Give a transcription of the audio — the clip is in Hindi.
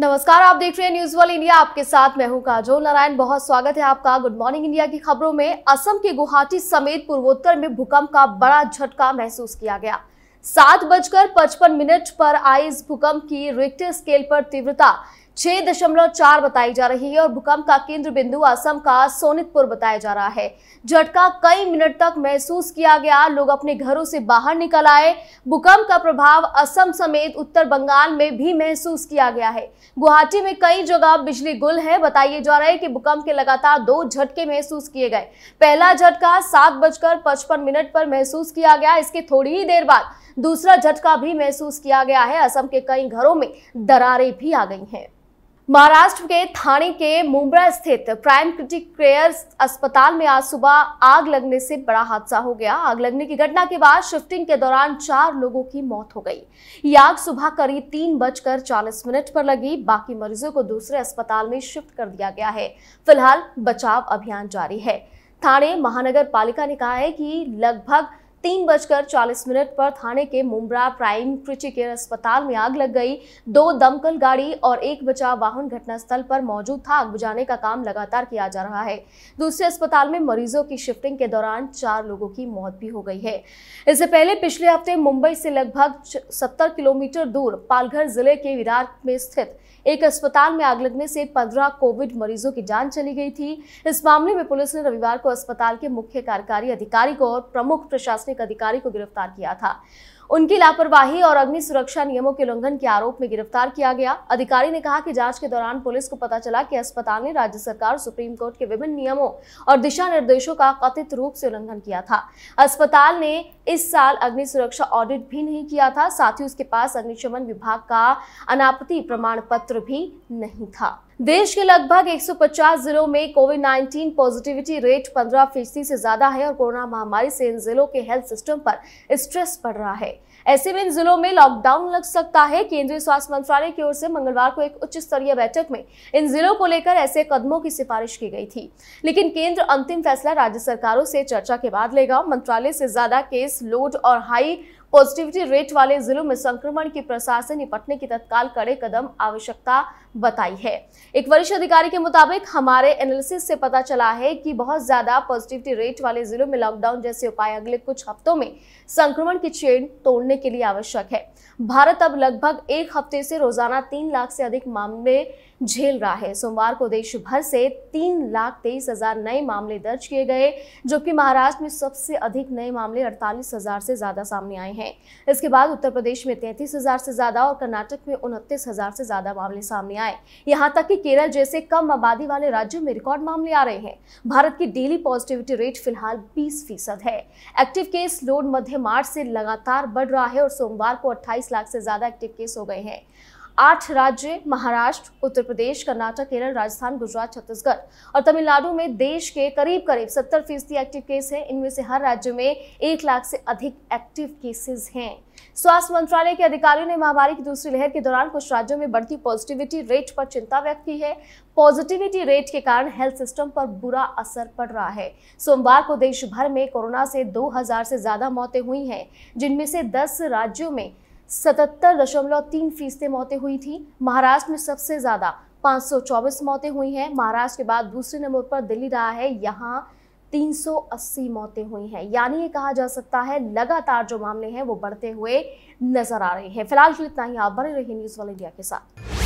नमस्कार आप देख रहे हैं न्यूज वर्ल्ड इंडिया आपके साथ मैं हूं काजोल नारायण बहुत स्वागत है आपका गुड मॉर्निंग इंडिया की खबरों में असम के गुवाहाटी समेत पूर्वोत्तर में भूकंप का बड़ा झटका महसूस किया गया सात बजकर पचपन मिनट पर आए इस भूकंप की रिक्टर स्केल पर तीव्रता छह दशमलव चार बताई जा रही है और भूकंप का केंद्र बिंदु असम का सोनितपुर बताया जा रहा है झटका कई मिनट तक महसूस किया गया लोग अपने घरों से बाहर निकल आए भूकंप का प्रभाव असम समेत उत्तर बंगाल में भी महसूस किया गया है गुवाहाटी में कई जगह बिजली गुल है बताइए जा रहा है कि भूकंप के लगातार दो झटके महसूस किए गए पहला झटका सात बजकर पचपन मिनट पर महसूस किया गया इसके थोड़ी ही देर बाद दूसरा झटका भी महसूस किया गया है असम के कई घरों में दरारें भी आ गई हैं महाराष्ट्र के थाने के मुंबरा स्थित प्राइम क्रिटिक केयर अस्पताल में आज सुबह आग लगने से बड़ा हादसा हो गया आग लगने की घटना के बाद शिफ्टिंग के दौरान चार लोगों की मौत हो गई ये आग सुबह करीब तीन बजकर चालीस मिनट पर लगी बाकी मरीजों को दूसरे अस्पताल में शिफ्ट कर दिया गया है फिलहाल बचाव अभियान जारी है थाने महानगर पालिका ने कहा है कि लगभग तीन बजकर चालीस मिनट पर थाने के मुमरा प्राइम कृषि केयर अस्पताल में आग लग गई दो दमकल गाड़ी और एक बचाव वाहन घटनास्थल पर मौजूद था आग बुझाने का काम लगातार किया जा रहा है दूसरे अस्पताल में मरीजों की शिफ्टिंग के दौरान चार लोगों की मौत भी हो गई है इससे पहले पिछले हफ्ते मुंबई से लगभग सत्तर किलोमीटर दूर पालघर जिले के विरार में स्थित एक अस्पताल में आग लगने से पंद्रह कोविड मरीजों की जान चली गई थी इस मामले में पुलिस ने रविवार को अस्पताल के मुख्य कार्यकारी अधिकारी को और प्रमुख प्रशासन से एक अधिकारी को गिरफ्तार किया था उनकी लापरवाही और अग्नि सुरक्षा नियमों के उल्लंघन के आरोप में गिरफ्तार किया गया अधिकारी ने कहा कि जांच के दौरान पुलिस को पता चला कि अस्पताल ने राज्य सरकार सुप्रीम कोर्ट के विभिन्न नियमों और दिशा निर्देशों का कथित रूप से उल्लंघन किया था अस्पताल ने इस साल अग्नि सुरक्षा ऑडिट भी नहीं किया था साथ ही उसके पास अग्निशमन विभाग का अनापति प्रमाण पत्र भी नहीं था देश के लगभग 150 जिलों में कोविड 19 पॉजिटिविटी रेट 15 फीसदी से ज्यादा है और कोरोना महामारी से इन जिलों के हेल्थ सिस्टम पर स्ट्रेस पड़ रहा है ऐसे में इन जिलों में लॉकडाउन लग सकता है केंद्रीय स्वास्थ्य मंत्रालय की ओर से मंगलवार को एक उच्च स्तरीय बैठक में इन जिलों को लेकर ऐसे कदमों की सिफारिश की गई थी लेकिन केंद्र अंतिम फैसला राज्य सरकारों से चर्चा के बाद लेगा मंत्रालय से ज्यादा केस लोड और हाई पॉजिटिविटी रेट वाले जिलों में संक्रमण के प्रसार से निपटने की तत्काल कड़े कदम आवश्यकता बताई है एक वरिष्ठ अधिकारी के मुताबिक हमारे एनालिसिस से पता चला है कि बहुत ज्यादा पॉजिटिविटी रेट वाले जिलों में लॉकडाउन जैसे उपाय अगले कुछ हफ्तों में संक्रमण की चेन तोड़ने के लिए आवश्यक है भारत अब लगभग एक हफ्ते से रोजाना तीन लाख से अधिक मामले झेल रहा है सोमवार को देश भर से तीन लाख तेईस हजार नए मामले दर्ज किए गए जबकि महाराष्ट्र में सबसे अधिक नए मामले अड़तालीस हजार से ज्यादा सामने आए हैं इसके बाद उत्तर प्रदेश में तैंतीस हजार से ज्यादा और कर्नाटक में उनतीस हजार से ज्यादा मामले सामने आए यहाँ तक कि केरल जैसे कम आबादी वाले राज्यों में रिकॉर्ड मामले आ रहे हैं भारत की डेली पॉजिटिविटी रेट फिलहाल बीस फीसद है एक्टिव केस लोड मध्य मार्च से लगातार बढ़ रहा है और सोमवार को अट्ठाईस लाख से ज्यादा एक्टिव केस हो गए हैं आठ राज्य महाराष्ट्र उत्तर प्रदेश कर्नाटक केरल राजस्थान गुजरात छत्तीसगढ़ और तमिलनाडु में देश के करीब करीब सत्तर फीसदी एक्टिव केस हैं इनमें से हर राज्य में एक लाख से अधिक एक्टिव केसेस हैं स्वास्थ्य मंत्रालय के अधिकारियों ने महामारी की दूसरी लहर के दौरान कुछ राज्यों में बढ़ती पॉजिटिविटी रेट पर चिंता व्यक्त की है पॉजिटिविटी रेट के कारण हेल्थ सिस्टम पर बुरा असर पड़ रहा है सोमवार को देश भर में कोरोना से 2000 से ज्यादा मौतें हुई हैं जिनमें से 10 राज्यों में सतहत्तर दशमलव तीन फीसदी मौतें हुई थी महाराष्ट्र में सबसे ज़्यादा 524 मौतें हुई हैं महाराष्ट्र के बाद दूसरे नंबर पर दिल्ली रहा है यहाँ 380 मौतें हुई हैं यानी ये कहा जा सकता है लगातार जो मामले हैं वो बढ़ते हुए नजर आ रहे हैं फिलहाल इतना ही आप बने रहिए न्यूज़ वाल इंडिया के साथ